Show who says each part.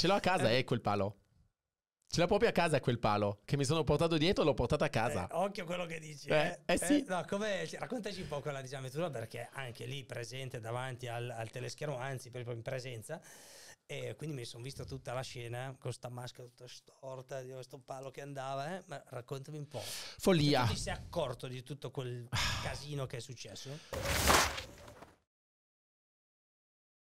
Speaker 1: Ce l'ho a casa, eh, quel palo. Ce l'ho proprio a casa quel palo che mi sono portato dietro l'ho portato
Speaker 2: a casa. Eh, occhio a quello che dici. Eh, eh, eh sì. Eh,
Speaker 3: no, come, raccontaci un po' quella disavventura perché anche lì presente davanti al, al teleschermo, anzi proprio in presenza. E quindi mi sono visto tutta la scena con sta maschera tutta storta, di questo palo che andava. Eh. Ma raccontami un po'. Follia. Cioè, tu ti sei accorto di tutto quel ah. casino che è successo?